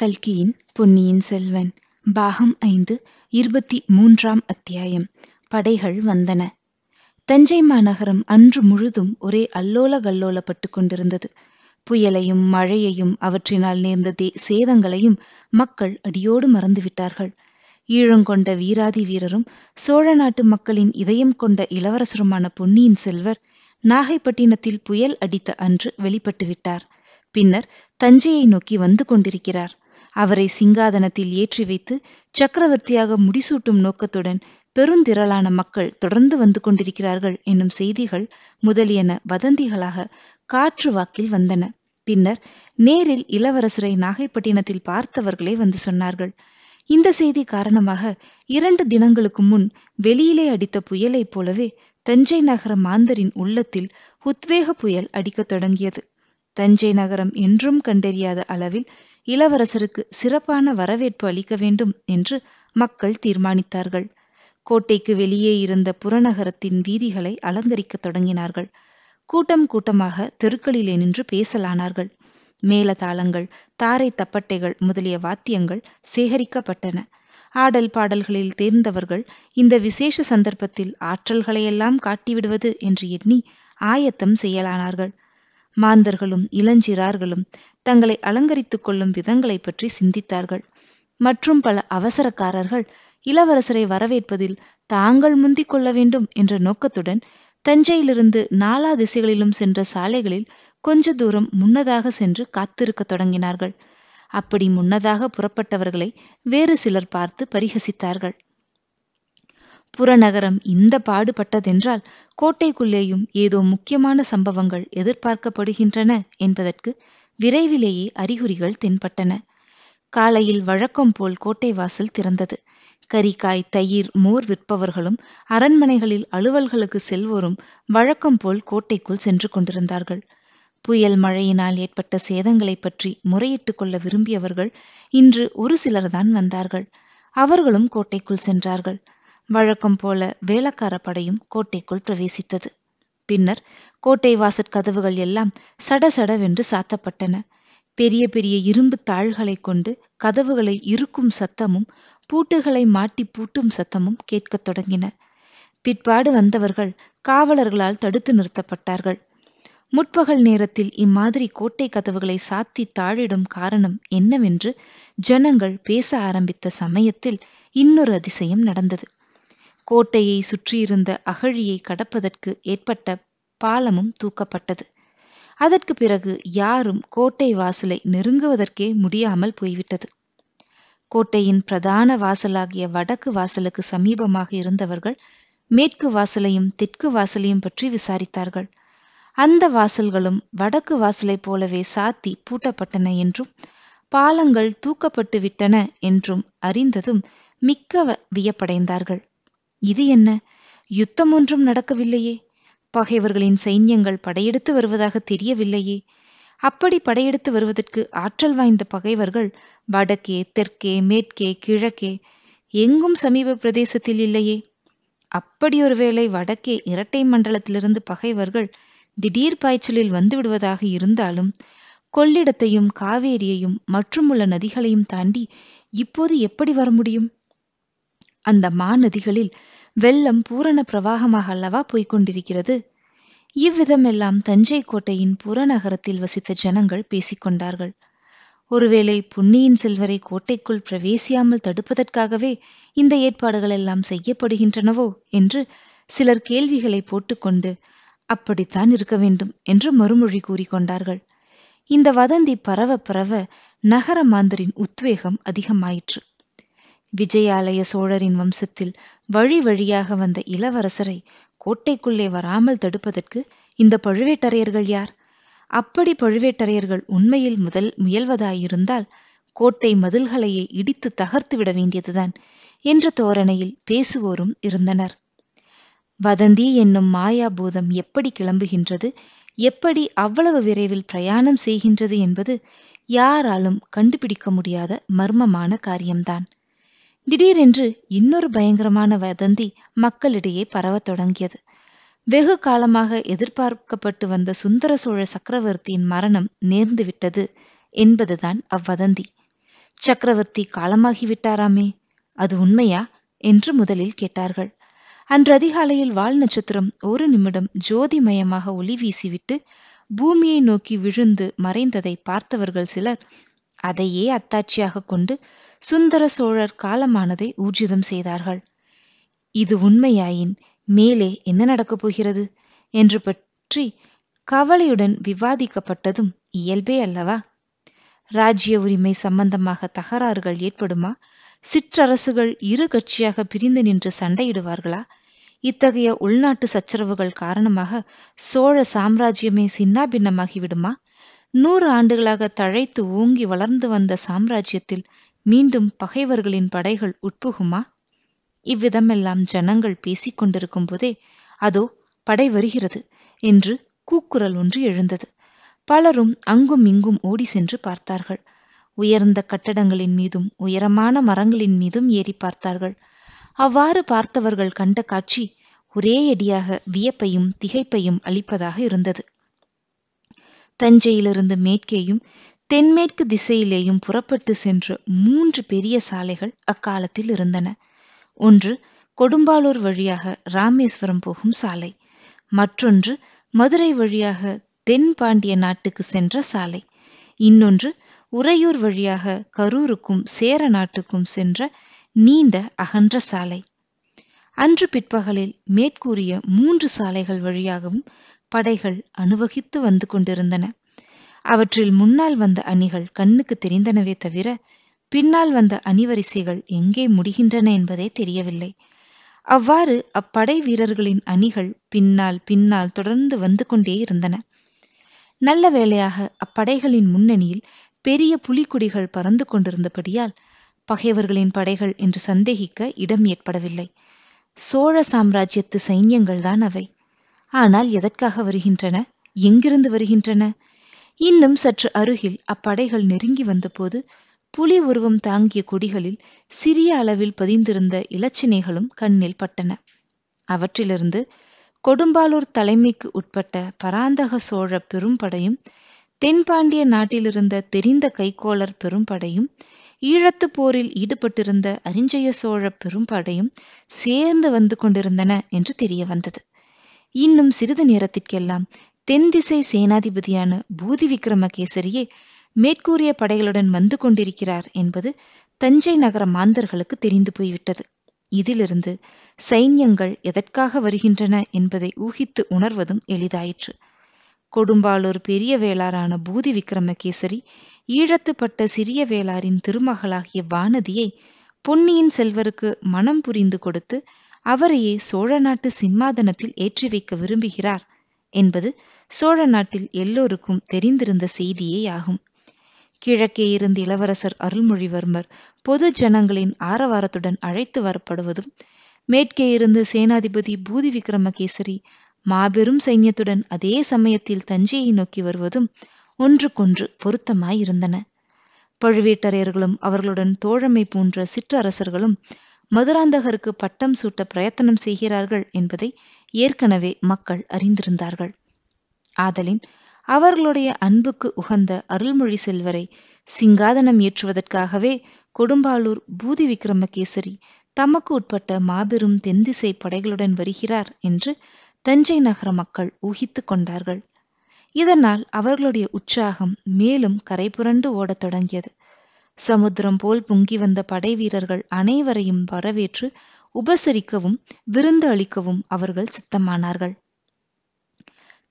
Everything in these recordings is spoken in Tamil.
கல்கியின் பொன்னியின் செல்வன் பாகம் ஐந்து இருபத்தி மூன்றாம் அத்தியாயம் படைகள் வந்தன தஞ்சை மாநகரம் அன்று முழுதும் ஒரே அல்லோல கல்லோலப்பட்டு கொண்டிருந்தது புயலையும் மழையையும் அவற்றினால் நேர்ந்த தே சேதங்களையும் மக்கள் அடியோடு மறந்துவிட்டார்கள் ஈழங்கொண்ட வீராதி வீரரும் சோழ நாட்டு மக்களின் இதயம் கொண்ட இளவரசருமான பொன்னியின் செல்வர் நாகைப்பட்டினத்தில் புயல் அடித்த அன்று வெளிப்பட்டுவிட்டார் பின்னர் தஞ்சையை நோக்கி வந்து கொண்டிருக்கிறார் அவரை சிங்காதனத்தில் ஏற்றி வைத்து சக்கரவர்த்தியாக முடிசூட்டும் நோக்கத்துடன் பெருந்திரளான மக்கள் தொடர்ந்து வந்து கொண்டிருக்கிறார்கள் என்னும் செய்திகள் முதலியன வதந்திகளாக காற்று வாக்கில் வந்தன பின்னர் நேரில் இளவரசரை நாகைப்பட்டினத்தில் பார்த்தவர்களே வந்து சொன்னார்கள் இந்த செய்தி காரணமாக இரண்டு தினங்களுக்கு முன் வெளியிலே அடித்த புயலைப் போலவே தஞ்சை நகர மாந்தரின் உள்ளத்தில் உத்வேக புயல் அடிக்கத் தொடங்கியது தஞ்சை நகரம் என்றும் கண்டறியாத அளவில் இளவரசருக்கு சிறப்பான வரவேற்பு அளிக்க வேண்டும் என்று மக்கள் தீர்மானித்தார்கள் கோட்டைக்கு வெளியே இருந்த புறநகரத்தின் வீதிகளை அலங்கரிக்கத் தொடங்கினார்கள் கூட்டம் கூட்டமாக தெருக்களிலே நின்று பேசலானார்கள் மேலதாளங்கள் தாரை தப்பட்டைகள் முதலிய வாத்தியங்கள் சேகரிக்கப்பட்டன ஆடல் பாடல்களில் தேர்ந்தவர்கள் இந்த விசேஷ சந்தர்ப்பத்தில் ஆற்றல்களையெல்லாம் காட்டிவிடுவது என்று எண்ணி ஆயத்தம் செய்யலானார்கள் மாந்தர்களும் இளஞ்சிறார்களும் தங்களை அலங்கரித்துக் கொள்ளும் விதங்களைப் பற்றி சிந்தித்தார்கள் மற்றும் பல அவசரக்காரர்கள் இளவரசரை வரவேற்பதில் தாங்கள் முந்திக் கொள்ள வேண்டும் என்ற நோக்கத்துடன் தஞ்சையிலிருந்து நாலா திசைகளிலும் சென்ற சாலைகளில் கொஞ்ச தூரம் முன்னதாக சென்று காத்திருக்க தொடங்கினார்கள் அப்படி முன்னதாக புறப்பட்டவர்களை வேறு சிலர் பார்த்து பரிகசித்தார்கள் புறநகரம் இந்த பாடுபட்டதென்றால் கோட்டைக்குள்ளேயும் ஏதோ முக்கியமான சம்பவங்கள் எதிர்பார்க்கப்படுகின்றன என்பதற்கு விரைவிலேயே அறிகுறிகள் தென்பட்டன காலையில் வழக்கம் போல் கோட்டை வாசல் திறந்தது கரிக்காய் தயிர் மோர் விற்பவர்களும் அரண்மனைகளில் அலுவல்களுக்கு செல்வோரும் வழக்கம் போல் கோட்டைக்குள் சென்று கொண்டிருந்தார்கள் புயல் மழையினால் ஏற்பட்ட சேதங்களை பற்றி முறையிட்டுக் கொள்ள விரும்பியவர்கள் இன்று ஒரு சிலர்தான் வந்தார்கள் அவர்களும் கோட்டைக்குள் சென்றார்கள் வழக்கம் போல வேளக்கார படையும் கோட்டைக்குள் பிரவேசித்தது பின்னர் கோட்டை வாசற் கதவுகள் எல்லாம் சடசடவென்று சாத்தப்பட்டன பெரிய பெரிய இரும்பு தாள்களைக் கொண்டு கதவுகளை இருக்கும் சத்தமும் பூட்டுகளை மாட்டி பூட்டும் சத்தமும் கேட்கத் தொடங்கின பிற்பாடு வந்தவர்கள் காவலர்களால் தடுத்து நிறுத்தப்பட்டார்கள் முற்பகல் நேரத்தில் இம்மாதிரி கோட்டை கதவுகளை சாத்தி தாழிடும் காரணம் என்னவென்று ஜனங்கள் பேச ஆரம்பித்த சமயத்தில் இன்னொரு அதிசயம் நடந்தது கோட்டையை சுற்றியிருந்த அகழியை கடப்பதற்கு ஏற்பட்ட பாலமும் தூக்கப்பட்டது அதற்கு பிறகு யாரும் கோட்டை வாசலை நெருங்குவதற்கே முடியாமல் போய்விட்டது கோட்டையின் பிரதான வாசலாகிய வடக்கு வாசலுக்கு சமீபமாக இருந்தவர்கள் மேற்கு வாசலையும் தெற்கு வாசலையும் பற்றி விசாரித்தார்கள் அந்த வாசல்களும் வடக்கு வாசலைப் போலவே சாத்தி பூட்டப்பட்டன என்றும் பாலங்கள் தூக்கப்பட்டு விட்டன என்றும் அறிந்ததும் மிக்க வியப்படைந்தார்கள் இது என்ன யுத்தம் ஒன்றும் நடக்கவில்லையே பகைவர்களின் சைன்யங்கள் படையெடுத்து வருவதாக தெரியவில்லையே அப்படி படையெடுத்து வருவதற்கு ஆற்றல் வாய்ந்த பகைவர்கள் வடக்கே தெற்கே மேற்கே கிழக்கே எங்கும் சமீப பிரதேசத்தில் இல்லையே அப்படி ஒருவேளை வடக்கே இரட்டை மண்டலத்திலிருந்து பகைவர்கள் திடீர் பாய்ச்சலில் வந்து விடுவதாக இருந்தாலும் கொள்ளிடத்தையும் காவேரியையும் மற்றுமுள்ள நதிகளையும் தாண்டி இப்போது எப்படி வர முடியும் அந்த மாநதிகளில் வெள்ளம் பூரண பிரவாகமாக அல்லவா போய்க் கொண்டிருக்கிறது இவ்விதமெல்லாம் தஞ்சை கோட்டையின் புறநகரத்தில் வசித்த ஜனங்கள் பேசிக்கொண்டார்கள் ஒருவேளை புன்னியின் செல்வரை கோட்டைக்குள் பிரவேசியாமல் தடுப்பதற்காகவே இந்த ஏற்பாடுகள் எல்லாம் செய்யப்படுகின்றனவோ என்று சிலர் கேள்விகளை போட்டுக்கொண்டு அப்படித்தான் இருக்க வேண்டும் என்று மறுமொழி கூறிக்கொண்டார்கள் இந்த வதந்தி பரவ பரவ நகர மாந்தரின் உத்வேகம் அதிகமாயிற்று விஜயாலய சோழரின் வம்சத்தில் வழி வழியாக வந்த இளவரசரை கோட்டைக்குள்ளே வராமல் தடுப்பதற்கு இந்த பழுவேட்டரையர்கள் யார் அப்படி பழுவேட்டரையர்கள் உண்மையில் முதல் முயல்வதாயிருந்தால் கோட்டை மதில்களையே இடித்து தகர்த்து விட வேண்டியதுதான் என்ற தோரணையில் பேசுவோரும் இருந்தனர் வதந்தி என்னும் மாயாபூதம் எப்படி கிளம்புகின்றது எப்படி அவ்வளவு விரைவில் பிரயாணம் செய்கின்றது என்பது யாராலும் கண்டுபிடிக்க முடியாத மர்மமான காரியம்தான் திடீரென்று இன்னொரு பயங்கரமான வதந்தி மக்களிடையே பரவத் தொடங்கியது வெகு காலமாக எதிர்பார்க்கப்பட்டு வந்த சுந்தர சோழ சக்கரவர்த்தியின் மரணம் நேர்ந்துவிட்டது என்பதுதான் அவ்வதந்தி சக்கரவர்த்தி காலமாகிவிட்டாராமே அது உண்மையா என்று முதலில் கேட்டார்கள் அன்று அதிகாலையில் வால் நட்சத்திரம் ஒரு நிமிடம் ஜோதிமயமாக ஒளி வீசிவிட்டு பூமியை நோக்கி விழுந்து மறைந்ததை பார்த்தவர்கள் சிலர் அதையே அத்தாட்சியாக கொண்டு சுந்தர சோழர் காலமானதை ஊர்ஜிதம் செய்தார்கள் இது உண்மையாயின் மேலே என்ன நடக்கப் போகிறது என்று பற்றி கவலையுடன் விவாதிக்கப்பட்டதும் இயல்பே அல்லவா ராஜ்ய உரிமை சம்பந்தமாக தகராறுகள் ஏற்படுமா சிற்றரசுகள் இரு கட்சியாக பிரிந்து நின்று சண்டையிடுவார்களா இத்தகைய உள்நாட்டு சச்சரவுகள் காரணமாக சோழ சாம்ராஜ்யமே சின்னாபின்னமாகிவிடுமா நூறு ஆண்டுகளாக தழைத்து ஊங்கி வளர்ந்து வந்த சாம்ராஜ்யத்தில் மீண்டும் பகைவர்களின் படைகள் உட்புகுமா இவ்விதமெல்லாம் ஜனங்கள் பேசிக் கொண்டிருக்கும் போதே அதோ படை வருகிறது என்று கூக்குரல் ஒன்று எழுந்தது பலரும் அங்கும் இங்கும் ஓடி சென்று பார்த்தார்கள் உயர்ந்த கட்டடங்களின் மீதும் உயரமான மரங்களின் மீதும் ஏறி பார்த்தார்கள் அவ்வாறு பார்த்தவர்கள் கண்ட காட்சி ஒரே அடியாக வியப்பையும் திகைப்பையும் அளிப்பதாக இருந்தது தஞ்சையிலிருந்து மேற்கேயும் தென்மேற்கு திசையிலேயும் புறப்பட்டு சென்ற மூன்று பெரிய சாலைகள் அக்காலத்தில் இருந்தன ஒன்று கொடும்பாலூர் வழியாக ராமேஸ்வரம் போகும் சாலை மற்றொன்று மதுரை வழியாக தென் பாண்டிய நாட்டுக்கு சென்ற சாலை இன்னொன்று உறையூர் வழியாக கரூருக்கும் சேர நாட்டுக்கும் சென்ற நீண்ட அகன்ற சாலை அன்று பிற்பகலில் மேற்கூறிய மூன்று சாலைகள் வழியாகவும் படைகள் அனுவகித்து வந்து கொண்டிருந்தன அவற்றில் முன்னால் வந்த அணிகள் கண்ணுக்கு தெரிந்தனவே தவிர பின்னால் வந்த அணிவரிசைகள் எங்கே முடிகின்றன என்பதே தெரியவில்லை அவ்வாறு அப்படை வீரர்களின் அணிகள் பின்னால் பின்னால் தொடர்ந்து வந்து கொண்டே இருந்தன நல்ல வேளையாக அப்படைகளின் முன்னணியில் பெரிய புலிக்குடிகள் பறந்து கொண்டிருந்தபடியால் பகைவர்களின் படைகள் என்று சந்தேகிக்க இடம் ஏற்படவில்லை சோழ சாம்ராஜ்யத்து சைன்யங்கள்தான் அவை ஆனால் எதற்காக வருகின்றன எங்கிருந்து வருகின்றன இன்னும் சற்று அருகில் அப்படைகள் நெருங்கி வந்தபோது புலி உருவம் தாங்கிய கொடிகளில் சிறிய அளவில் பதிந்திருந்த இலச்சினைகளும் கண்ணில் பட்டன அவற்றிலிருந்து கொடும்பாலூர் தலைமைக்கு உட்பட்ட பராந்தக சோழ பெரும்படையும் தென்பாண்டிய நாட்டிலிருந்த தெரிந்த கைக்கோளர் பெரும்படையும் ஈழத்து போரில் ஈடுபட்டிருந்த அரிஞ்சய சோழ பெரும்படையும் சேர்ந்து வந்து கொண்டிருந்தன என்று தெரிய வந்தது இன்னும் சிறிது நேரத்திற்கெல்லாம் தென்திசை சேனாதிபதியான பூதி விக்ரமகேசரியே மேற்கூறிய படைகளுடன் வந்து கொண்டிருக்கிறார் என்பது தஞ்சை நகர மாந்தர்களுக்கு தெரிந்து போய்விட்டது இதிலிருந்து சைன்யங்கள் எதற்காக வருகின்றன என்பதை ஊகித்து உணர்வதும் எளிதாயிற்று கொடும்பாளூர் பெரிய வேளாரான பூதி விக்ரமகேசரி ஈழத்துப்பட்ட சிறிய வேளாரின் திருமகளாகிய வானதியை பொன்னியின் செல்வருக்கு மனம் புரிந்து கொடுத்து அவரையே சோழ நாட்டு சிம்மாதனத்தில் ஏற்றி வைக்க விரும்புகிறார் என்பது சோழ நாட்டில் எல்லோருக்கும் தெரிந்திருந்த செய்தியே ஆகும் கிழக்கே இருந்த இளவரசர் அருள்மொழிவர்மர் பொது ஜனங்களின் ஆரவாரத்துடன் அழைத்து வரப்படுவதும் மேற்கே இருந்து சேனாதிபதி பூதி விக்ரமகேசரி மாபெரும் சைன்யத்துடன் அதே சமயத்தில் தஞ்சையை நோக்கி வருவதும் ஒன்றுக்கொன்று பொருத்தமாயிருந்தன பழுவேட்டரையர்களும் அவர்களுடன் தோழமை போன்ற சிற்றரசர்களும் மதுராந்தகருக்கு பட்டம் சூட்ட பிரயத்தனம் செய்கிறார்கள் என்பதை ஏற்கனவே மக்கள் அறிந்திருந்தார்கள் ஆதலின் அவர்களுடைய அன்புக்கு உகந்த அருள்மொழி செல்வரை சிங்காதனம் ஏற்றுவதற்காகவே கொடும்பாளூர் பூதி விக்ரமகேசரி தமக்கு உட்பட்ட மாபெரும் தென்திசை படைகளுடன் வருகிறார் என்று தஞ்சை நகர மக்கள் ஊகித்து கொண்டார்கள் இதனால் அவர்களுடைய உற்சாகம் மேலும் கரைபுரண்டு ஓடத் தொடங்கியது சமுத்திரம் போல் பொங்கி வந்த படை வீரர்கள் அனைவரையும் வரவேற்று உபசரிக்கவும் விருந்து அளிக்கவும் அவர்கள் சித்தமானார்கள்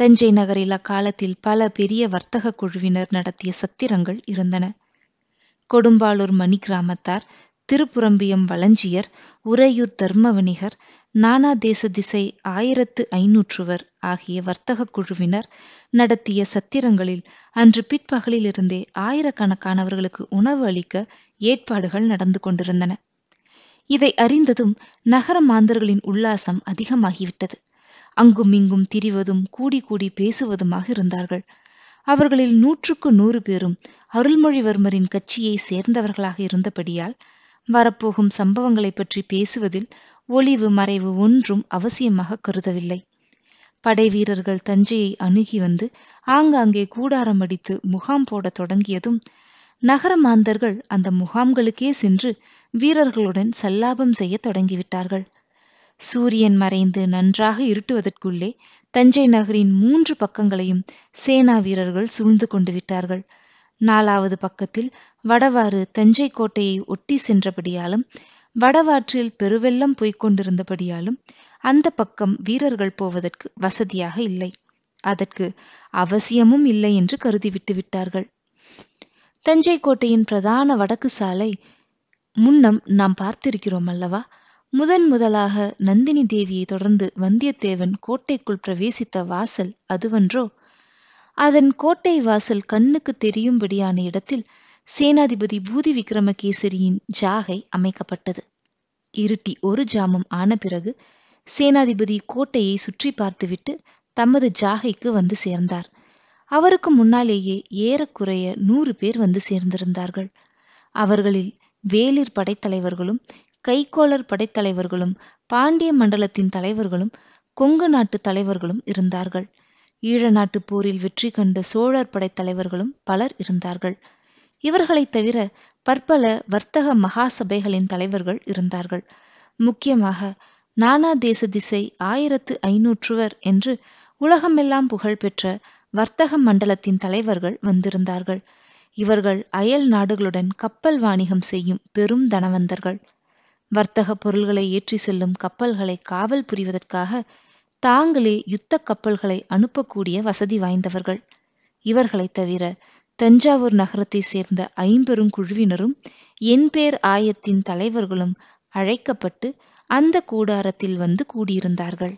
தஞ்சை நகரில் அக்காலத்தில் பல பெரிய வர்த்தக குழுவினர் நடத்திய சத்திரங்கள் இருந்தன கொடும்பாளூர் மணி கிராமத்தார் திருப்புறம்பியம் வளஞ்சியர் உறையூர் தர்மவணிகர் நானா தேச திசை ஆயிரத்து ஐநூற்றுவர் ஆகிய வர்த்தக குழுவினர் நடத்திய சத்திரங்களில் அன்று பிற்பகலிலிருந்தே ஆயிரக்கணக்கானவர்களுக்கு உணவு அளிக்க ஏற்பாடுகள் நடந்து கொண்டிருந்தன இதை அறிந்ததும் நகர மாந்தர்களின் உல்லாசம் அதிகமாகிவிட்டது அங்கும் இங்கும் திரிவதும் கூடி கூடி பேசுவதுமாக இருந்தார்கள் அவர்களில் நூற்றுக்கு நூறு பேரும் அருள்மொழிவர்மரின் கட்சியை சேர்ந்தவர்களாக இருந்தபடியால் வரப்போகும் சம்பவங்களை பற்றி பேசுவதில் ஒளிவு மறைவு ஒன்றும் அவசியமாக கருதவில்லை படை வீரர்கள் தஞ்சையை அணுகி வந்து ஆங்காங்கே கூடாரம் அடித்து முகாம் போட தொடங்கியதும் நகர மாந்தர்கள் அந்த முகாம்களுக்கே சென்று வீரர்களுடன் சல்லாபம் செய்ய தொடங்கிவிட்டார்கள் சூரியன் மறைந்து நன்றாக இருட்டுவதற்குள்ளே தஞ்சை நகரின் மூன்று பக்கங்களையும் சேனா வீரர்கள் சூழ்ந்து கொண்டு விட்டார்கள் நாலாவது பக்கத்தில் வடவாறு தஞ்சை கோட்டையை ஒட்டி சென்றபடியாலும் வடவாற்றில் பெருவெள்ளம் போய்க் கொண்டிருந்தபடியாலும் அந்த பக்கம் வீரர்கள் போவதற்கு வசதியாக இல்லை அதற்கு அவசியமும் இல்லை என்று கருதிவிட்டு விட்டார்கள் தஞ்சை கோட்டையின் பிரதான வடக்கு சாலை முன்னம் நாம் பார்த்திருக்கிறோம் அல்லவா முதன் முதலாக நந்தினி தேவியை தொடர்ந்து வந்தியத்தேவன் கோட்டைக்குள் பிரவேசித்த வாசல் அதுவன்றோ அதன் கோட்டை வாசல் கண்ணுக்கு தெரியும்படியான இடத்தில் சேனாதிபதி பூதி விக்ரமகேசரியின் ஜாகை அமைக்கப்பட்டது இருட்டி ஒரு ஜாமம் ஆன பிறகு சேனாதிபதி கோட்டையை சுற்றி பார்த்துவிட்டு தமது ஜாகைக்கு வந்து சேர்ந்தார் அவருக்கு முன்னாலேயே ஏறக்குறைய நூறு பேர் வந்து சேர்ந்திருந்தார்கள் அவர்களில் வேலிர் படைத்தலைவர்களும் கைக்கோளர் படைத்தலைவர்களும் பாண்டிய மண்டலத்தின் தலைவர்களும் கொங்கு நாட்டு தலைவர்களும் இருந்தார்கள் ஈழ நாட்டுப் போரில் வெற்றி கண்ட சோழர் படைத்தலைவர்களும் பலர் இருந்தார்கள் இவர்களைத் தவிர பற்பல வர்த்தக மகாசபைகளின் தலைவர்கள் இருந்தார்கள் முக்கியமாக நானா தேச திசை ஆயிரத்து ஐநூற்றுவர் என்று உலகமெல்லாம் புகழ்பெற்ற வர்த்தக மண்டலத்தின் தலைவர்கள் வந்திருந்தார்கள் இவர்கள் அயல் நாடுகளுடன் கப்பல் வாணிகம் செய்யும் பெரும் தனவந்தர்கள் வர்த்தக பொருள்களை ஏற்றி செல்லும் கப்பல்களை காவல் புரிவதற்காக தாங்களே யுத்த கப்பல்களை அனுப்பக்கூடிய வசதி வாய்ந்தவர்கள் இவர்களைத் தவிர தஞ்சாவூர் நகரத்தைச் சேர்ந்த ஐம்பெரும் குழுவினரும் என்பேர் ஆயத்தின் தலைவர்களும் அழைக்கப்பட்டு அந்த கூடாரத்தில் வந்து கூடியிருந்தார்கள்